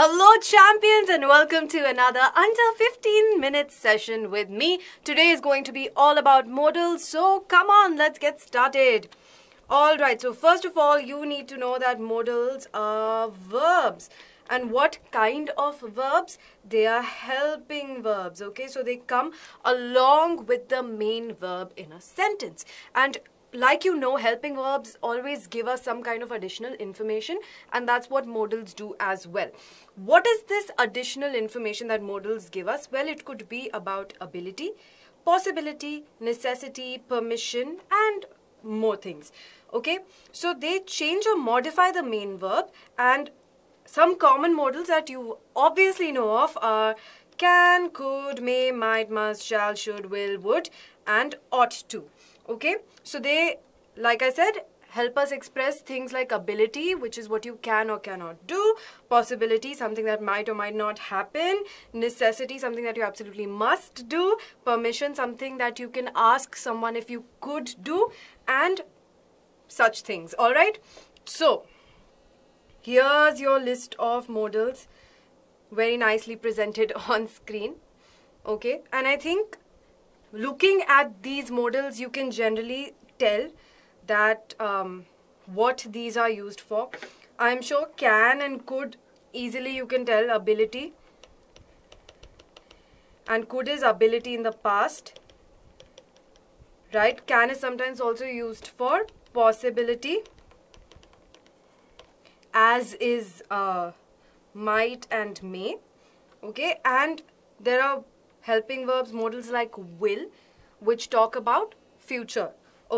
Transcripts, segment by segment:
Hello champions and welcome to another under 15 minute session with me. Today is going to be all about modals so come on let's get started. Alright so first of all you need to know that modals are verbs and what kind of verbs they are helping verbs okay so they come along with the main verb in a sentence and like you know, helping verbs always give us some kind of additional information and that's what modals do as well. What is this additional information that modals give us? Well, it could be about ability, possibility, necessity, permission and more things. Okay, so they change or modify the main verb and some common modals that you obviously know of are can, could, may, might, must, shall, should, will, would and ought to okay so they like i said help us express things like ability which is what you can or cannot do possibility something that might or might not happen necessity something that you absolutely must do permission something that you can ask someone if you could do and such things all right so here's your list of modals very nicely presented on screen okay and i think looking at these models, you can generally tell that um, what these are used for. I'm sure can and could easily you can tell ability and could is ability in the past right can is sometimes also used for possibility as is uh, might and may okay and there are helping verbs, modals like will, which talk about future.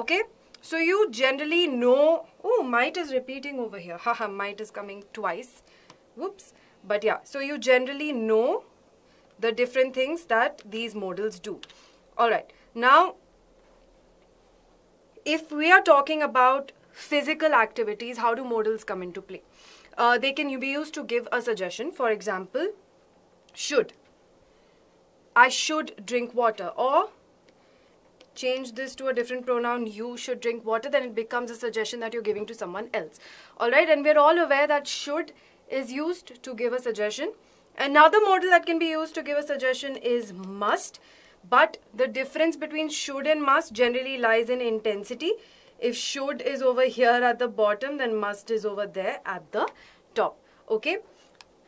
Okay? So you generally know, oh, might is repeating over here. Haha, might is coming twice. Whoops. But yeah, so you generally know the different things that these modals do. Alright, now if we are talking about physical activities, how do modals come into play? Uh, they can be used to give a suggestion. For example, should. I should drink water or change this to a different pronoun you should drink water then it becomes a suggestion that you're giving to someone else all right and we're all aware that should is used to give a suggestion another modal that can be used to give a suggestion is must but the difference between should and must generally lies in intensity if should is over here at the bottom then must is over there at the top okay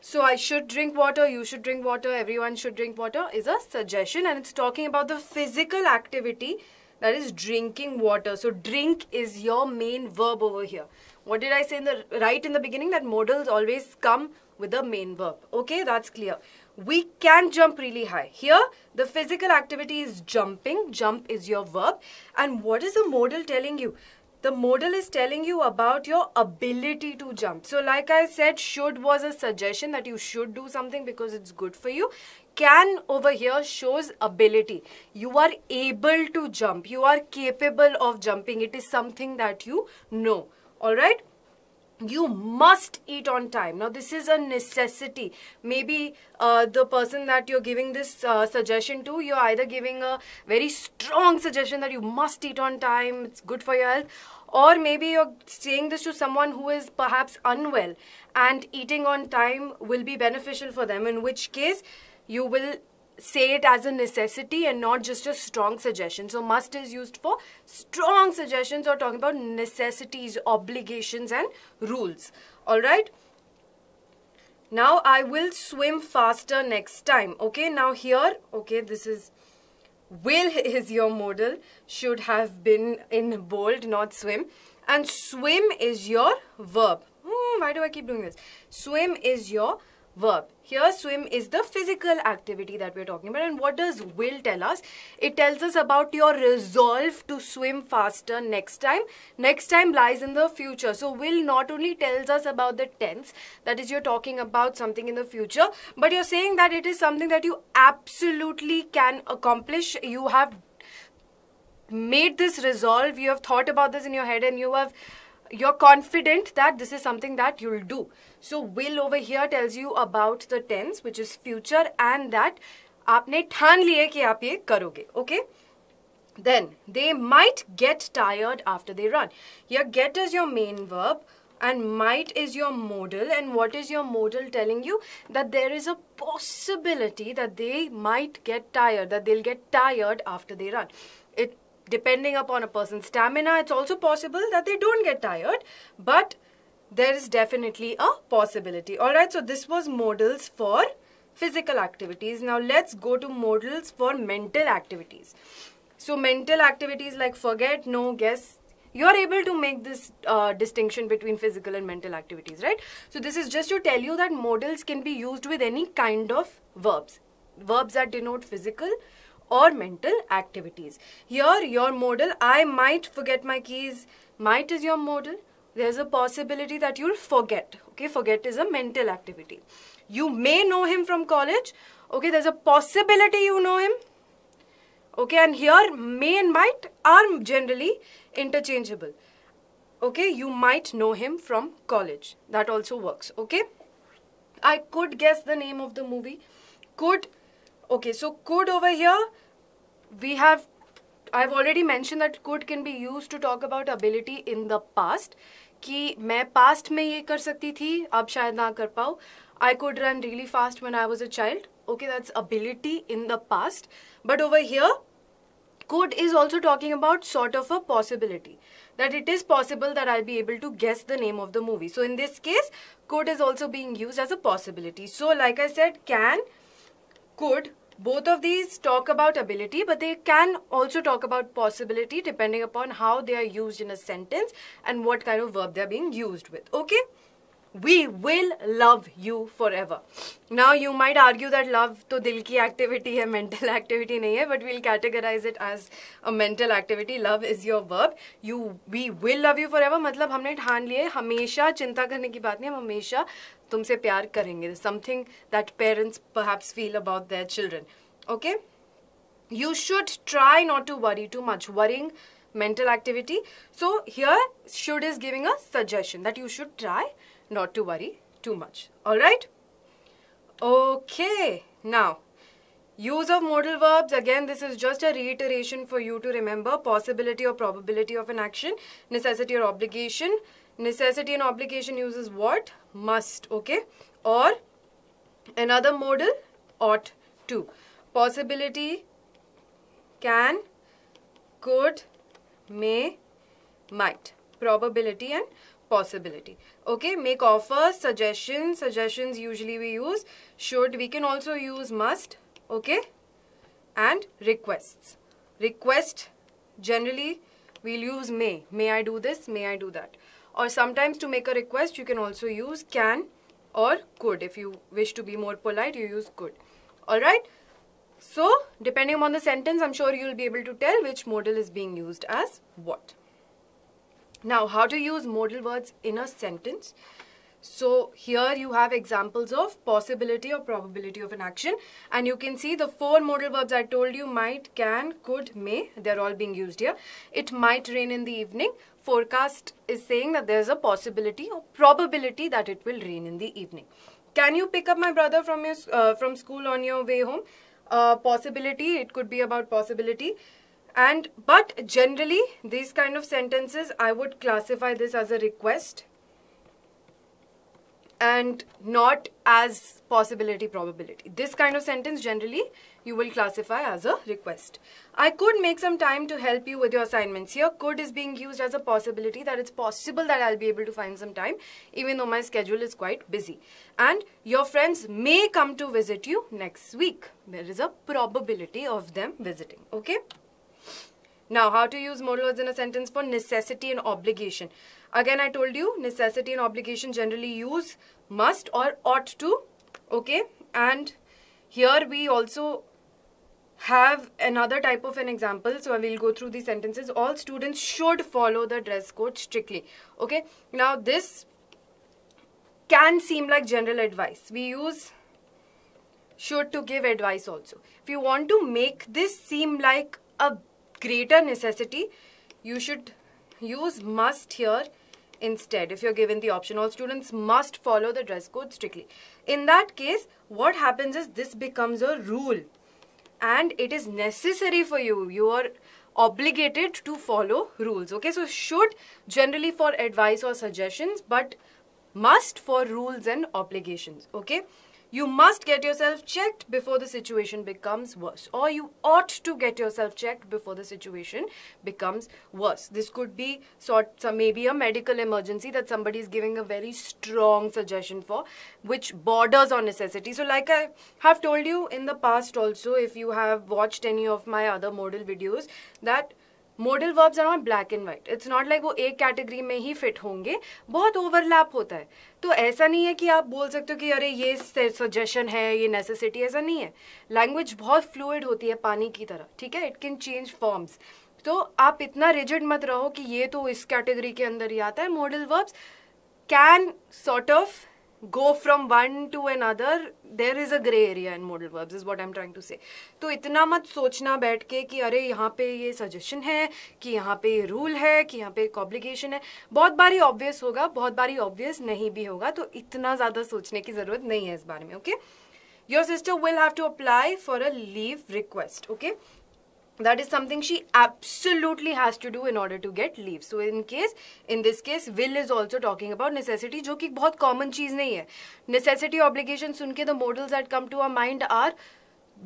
so I should drink water, you should drink water, everyone should drink water is a suggestion and it's talking about the physical activity that is drinking water. So drink is your main verb over here. What did I say in the right in the beginning that modals always come with a main verb. Okay, that's clear. We can jump really high. Here, the physical activity is jumping. Jump is your verb. And what is the modal telling you? the model is telling you about your ability to jump. So like I said, should was a suggestion that you should do something because it's good for you. Can over here shows ability. You are able to jump. You are capable of jumping. It is something that you know. Alright? you must eat on time now this is a necessity maybe uh, the person that you're giving this uh, suggestion to you're either giving a very strong suggestion that you must eat on time it's good for your health or maybe you're saying this to someone who is perhaps unwell and eating on time will be beneficial for them in which case you will say it as a necessity and not just a strong suggestion. So must is used for strong suggestions or talking about necessities, obligations and rules. Alright? Now I will swim faster next time. Okay, now here, okay, this is will is your modal should have been in bold, not swim. And swim is your verb. Hmm, why do I keep doing this? Swim is your verb. Here, swim is the physical activity that we're talking about. And what does will tell us? It tells us about your resolve to swim faster next time. Next time lies in the future. So, will not only tells us about the tense, that is, you're talking about something in the future, but you're saying that it is something that you absolutely can accomplish. You have made this resolve, you have thought about this in your head, and you have you're confident that this is something that you'll do. So will over here tells you about the tense which is future and that आपने ठान लिए कि आप ये करोगे Okay? Then they might get tired after they run. Your get is your main verb, and might is your modal and what is your modal telling you that there is a possibility that they might get tired that they'll get tired after they run depending upon a person's stamina, it's also possible that they don't get tired, but there is definitely a possibility. Alright, so this was modals for physical activities. Now let's go to modals for mental activities. So mental activities like forget, no, guess, you're able to make this uh, distinction between physical and mental activities, right? So this is just to tell you that modals can be used with any kind of verbs. Verbs that denote physical or mental activities. Here, your modal, I might forget my keys. Might is your modal. There's a possibility that you'll forget. Okay, forget is a mental activity. You may know him from college. Okay, there's a possibility you know him. Okay, and here may and might are generally interchangeable. Okay, you might know him from college. That also works. Okay, I could guess the name of the movie. Could okay so could over here we have I've already mentioned that could can be used to talk about ability in the past कि past में ये कर सकती थी I could run really fast when I was a child okay that's ability in the past but over here could is also talking about sort of a possibility that it is possible that I'll be able to guess the name of the movie so in this case could is also being used as a possibility so like I said can could both of these talk about ability but they can also talk about possibility depending upon how they are used in a sentence and what kind of verb they are being used with okay we will love you forever. Now, you might argue that love to dil ki activity hai, mental activity nahi hai, but we'll categorize it as a mental activity. Love is your verb. You, we will love you forever. मतलब हमने ठान लिए हमेशा चिंता करने की बात नहीं हम हमेशा तुमसे प्यार करेंगे something that parents perhaps feel about their children. Okay? you should try not to worry too much worrying mental activity so here should is giving a suggestion that you should try not to worry too much. Alright? Okay, now Use of modal verbs, again, this is just a reiteration for you to remember. Possibility or probability of an action, necessity or obligation. Necessity and obligation uses what? Must, okay? Or another modal, ought to. Possibility, can, could, may, might. Probability and possibility okay make offers suggestions suggestions usually we use should we can also use must okay and requests request generally we'll use may may i do this may i do that or sometimes to make a request you can also use can or could if you wish to be more polite you use could all right so depending on the sentence i'm sure you'll be able to tell which modal is being used as what now, how to use modal words in a sentence. So here you have examples of possibility or probability of an action and you can see the four modal verbs I told you might, can, could, may, they're all being used here. It might rain in the evening. Forecast is saying that there's a possibility or probability that it will rain in the evening. Can you pick up my brother from, your, uh, from school on your way home? Uh, possibility, it could be about possibility and but generally these kind of sentences I would classify this as a request and not as possibility probability this kind of sentence generally you will classify as a request I could make some time to help you with your assignments here could is being used as a possibility that it's possible that I'll be able to find some time even though my schedule is quite busy and your friends may come to visit you next week there is a probability of them visiting okay now, how to use modal words in a sentence for necessity and obligation. Again, I told you necessity and obligation generally use must or ought to. Okay. And here we also have another type of an example. So, I will go through these sentences. All students should follow the dress code strictly. Okay. Now, this can seem like general advice. We use should to give advice also. If you want to make this seem like a greater necessity, you should use must here instead if you're given the option. All students must follow the dress code strictly. In that case, what happens is this becomes a rule and it is necessary for you. You are obligated to follow rules. Okay, so should generally for advice or suggestions, but must for rules and obligations. Okay. You must get yourself checked before the situation becomes worse, or you ought to get yourself checked before the situation becomes worse. This could be sort some maybe a medical emergency that somebody is giving a very strong suggestion for, which borders on necessity. So, like I have told you in the past also, if you have watched any of my other modal videos, that modal verbs are not black and white. It's not like वो एक category में ही fit होंगे बहुत overlap होता है तो ऐसा नहीं है कि आप बोल सकते हो कि अरे ये सजेशन है ये नेसेसिटी ऐसा नहीं है लैंग्वेज बहुत फ्लूड होती है पानी की तरह ठीक है इट कैन चेंज फॉर्म्स तो आप इतना रिजिड मत रहो कि ये तो इस कैटेगरी के अंदर ही आता है modal verbs can sort of one to another there is a grey area in modal modal is what I am trying to say तो इतना मत सोचना बैठ के कि अरे यहाँ पे ये सजेशन है कि यहाँ पे ये रूल है कि यहाँ पे एक ऑब्लिगेशन है बहुत बार ही ऑब्वियस होगा बहुत बार ही ऑब्वियस नहीं भी होगा तो इतना ज़्यादा सोचने की ज़रूरत नहीं है इस बारे में okay your sister will have to apply for a leave request okay that is something she absolutely has to do in order to get leave so in case in this case will is also talking about necessity is कि बहुत common thing. necessity obligation soon the modals that come to our mind are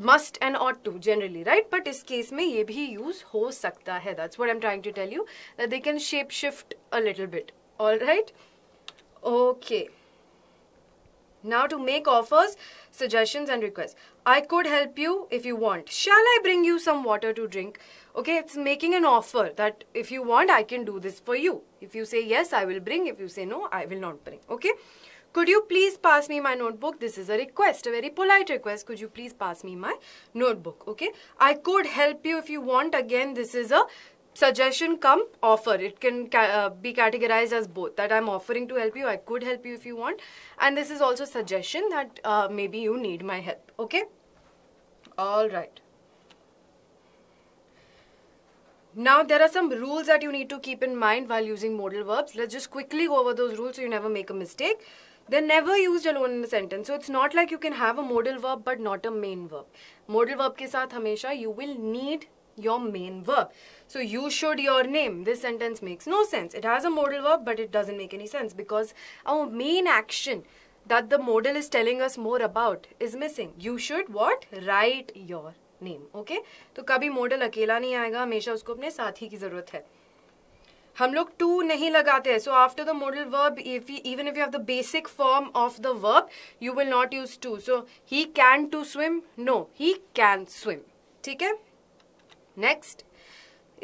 must and ought to generally right but this case, में ये भी use ho sakta है that's what I'm trying to tell you that they can shape shift a little bit all right okay now to make offers suggestions and requests I could help you if you want. Shall I bring you some water to drink? Okay, it's making an offer that if you want, I can do this for you. If you say yes, I will bring. If you say no, I will not bring. Okay? Could you please pass me my notebook? This is a request, a very polite request. Could you please pass me my notebook? Okay? I could help you if you want. Again, this is a suggestion come offer it can ca uh, be categorized as both that i'm offering to help you i could help you if you want and this is also suggestion that uh, maybe you need my help okay all right. Now there are some rules that you need to keep in mind while using modal verbs. Let's just quickly go over those rules so you never make a mistake. They're never used alone in a sentence. So it's not like you can have a modal verb but not a main verb. Modal verb ke saath hamesha you will need your main verb. So you should your name. This sentence makes no sense. It has a modal verb but it doesn't make any sense because our main action that the modal is telling us more about is missing. You should what? Write your name. Okay? तो कभी modal अकेला नहीं आएगा हमेशा उसको अपने साथी की ज़रूरत है हम लोग टू नहीं लगाते हैं so after the modal verb if even if you have the basic form of the verb you will not use to so he can to swim no he can swim ठीक है next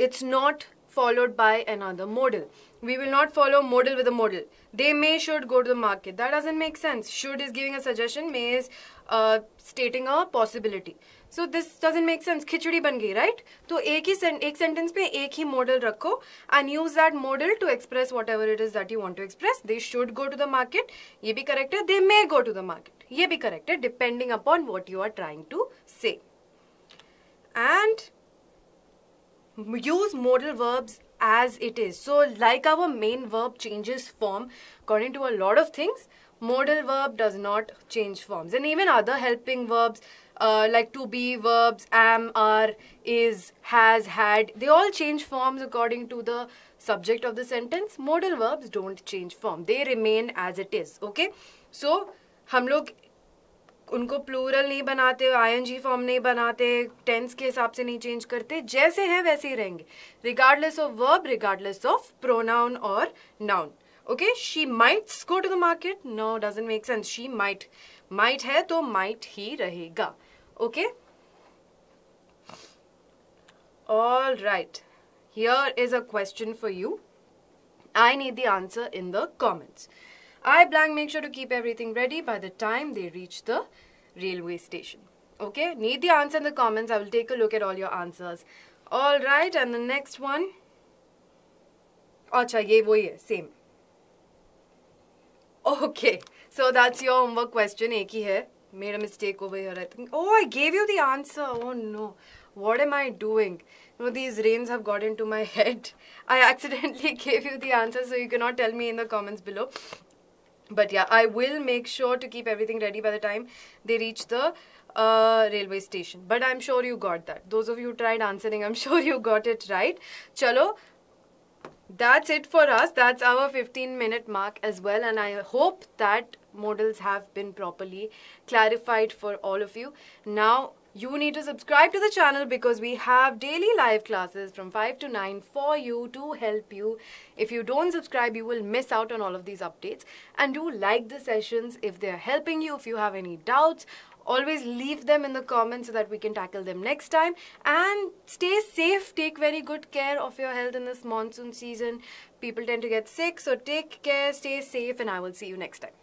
it's not followed by another modal we will not follow modal with a modal they may should go to the market that doesn't make sense should is giving a suggestion may is uh, stating a possibility so this doesn't make sense khichdi ban gayi right so ek hi sen ek sentence pe ek hi model. rakho and use that model to express whatever it is that you want to express they should go to the market ye bhi correct hai they may go to the market ye bhi correct hai depending upon what you are trying to say and use modal verbs as it is. So like our main verb changes form according to a lot of things, modal verb does not change forms. And even other helping verbs uh, like to be verbs, am, are, is, has, had, they all change forms according to the subject of the sentence. Modal verbs don't change form. They remain as it is. Okay. So हम उनको plural नहीं बनाते ING form नहीं बनाते tense के हिसाब से नहीं चेंज करते जैसे हैं वैसे ही रहेंगे regardless of verb regardless of pronoun और noun okay she might go to the market no doesn't make sense she might might है तो माइट ही रहेगा okay all right here is a question for you I need the answer in the comments I blank make sure to keep everything ready by the time they reach the railway station. Okay, need the answer in the comments. I will take a look at all your answers. All right, and the next one. Acha, ye wo same. Okay, so that's your homework question. Ek hi hai. Made a mistake over here, I think. Oh, I gave you the answer. Oh no, what am I doing? You know, these rains have got into my head. I accidentally gave you the answer, so you cannot tell me in the comments below but yeah i will make sure to keep everything ready by the time they reach the uh, railway station but i'm sure you got that those of you who tried answering i'm sure you got it right chalo that's it for us that's our 15 minute mark as well and i hope that models have been properly clarified for all of you now you need to subscribe to the channel because we have daily live classes from 5 to 9 for you to help you. If you don't subscribe, you will miss out on all of these updates. And do like the sessions if they're helping you, if you have any doubts. Always leave them in the comments so that we can tackle them next time. And stay safe. Take very good care of your health in this monsoon season. People tend to get sick, so take care, stay safe, and I will see you next time.